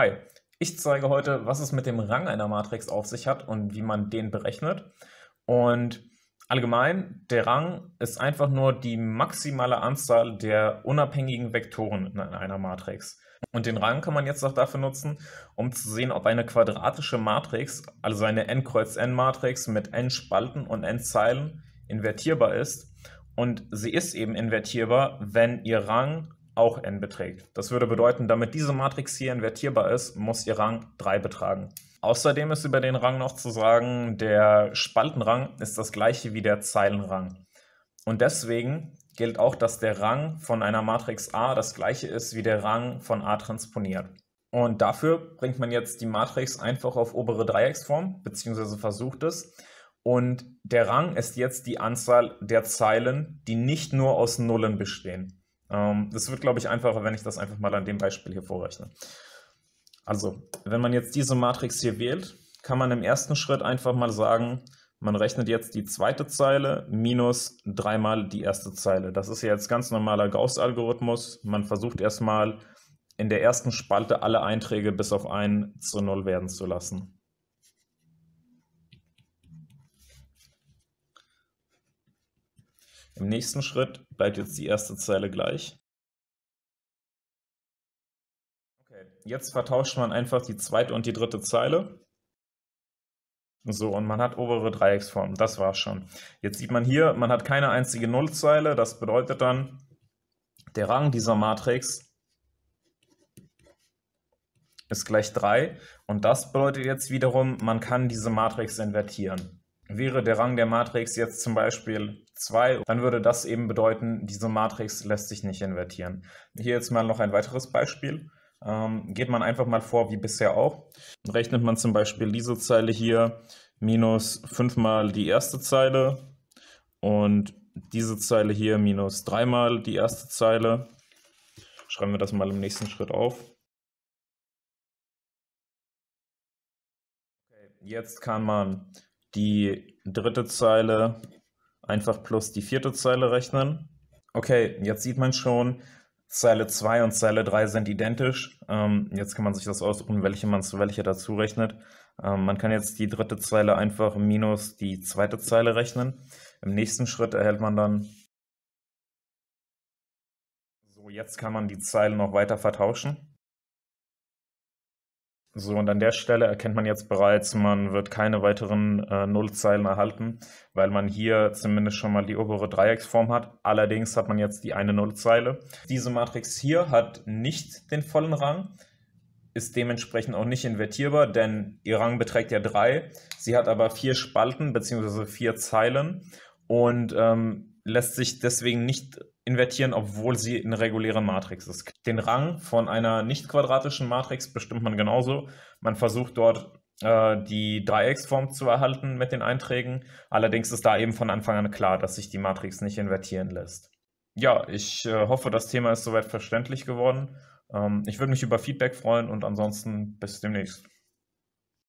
Hi, ich zeige heute, was es mit dem Rang einer Matrix auf sich hat und wie man den berechnet. Und allgemein, der Rang ist einfach nur die maximale Anzahl der unabhängigen Vektoren in einer Matrix. Und den Rang kann man jetzt auch dafür nutzen, um zu sehen, ob eine quadratische Matrix, also eine n-Kreuz-n-Matrix mit n Spalten und n Zeilen, invertierbar ist. Und sie ist eben invertierbar, wenn ihr Rang auch n beträgt. Das würde bedeuten, damit diese Matrix hier invertierbar ist, muss ihr Rang 3 betragen. Außerdem ist über den Rang noch zu sagen, der Spaltenrang ist das gleiche wie der Zeilenrang. Und deswegen gilt auch, dass der Rang von einer Matrix A das gleiche ist wie der Rang von A transponiert. Und dafür bringt man jetzt die Matrix einfach auf obere Dreiecksform, beziehungsweise versucht es. Und der Rang ist jetzt die Anzahl der Zeilen, die nicht nur aus Nullen bestehen. Ähm, das wird, glaube ich, einfacher, wenn ich das einfach mal an dem Beispiel hier vorrechne. Also, wenn man jetzt diese Matrix hier wählt, kann man im ersten Schritt einfach mal sagen, man rechnet jetzt die zweite Zeile minus dreimal die erste Zeile. Das ist ja jetzt ganz normaler Gauss-Algorithmus. Man versucht erstmal in der ersten Spalte alle Einträge bis auf einen zu Null werden zu lassen. Im nächsten Schritt bleibt jetzt die erste Zeile gleich. Okay, jetzt vertauscht man einfach die zweite und die dritte Zeile. So, und man hat obere Dreiecksform. Das war's schon. Jetzt sieht man hier, man hat keine einzige Nullzeile. Das bedeutet dann, der Rang dieser Matrix ist gleich 3. Und das bedeutet jetzt wiederum, man kann diese Matrix invertieren. Wäre der Rang der Matrix jetzt zum Beispiel 2, dann würde das eben bedeuten, diese Matrix lässt sich nicht invertieren. Hier jetzt mal noch ein weiteres Beispiel. Ähm, geht man einfach mal vor wie bisher auch. Rechnet man zum Beispiel diese Zeile hier minus 5 mal die erste Zeile und diese Zeile hier minus 3 mal die erste Zeile. Schreiben wir das mal im nächsten Schritt auf. Jetzt kann man die dritte Zeile einfach plus die vierte Zeile rechnen. Okay, jetzt sieht man schon, Zeile 2 und Zeile 3 sind identisch. Ähm, jetzt kann man sich das aussuchen, welche man zu welcher dazu rechnet. Ähm, man kann jetzt die dritte Zeile einfach minus die zweite Zeile rechnen. Im nächsten Schritt erhält man dann... So, jetzt kann man die Zeile noch weiter vertauschen. So, und an der Stelle erkennt man jetzt bereits, man wird keine weiteren äh, Nullzeilen erhalten, weil man hier zumindest schon mal die obere Dreiecksform hat. Allerdings hat man jetzt die eine Nullzeile. Diese Matrix hier hat nicht den vollen Rang, ist dementsprechend auch nicht invertierbar, denn ihr Rang beträgt ja 3. Sie hat aber vier Spalten bzw. vier Zeilen und ähm, lässt sich deswegen nicht invertieren, obwohl sie eine reguläre Matrix ist. Den Rang von einer nicht quadratischen Matrix bestimmt man genauso. Man versucht dort äh, die Dreiecksform zu erhalten mit den Einträgen. Allerdings ist da eben von Anfang an klar, dass sich die Matrix nicht invertieren lässt. Ja, ich äh, hoffe, das Thema ist soweit verständlich geworden. Ähm, ich würde mich über Feedback freuen und ansonsten bis demnächst.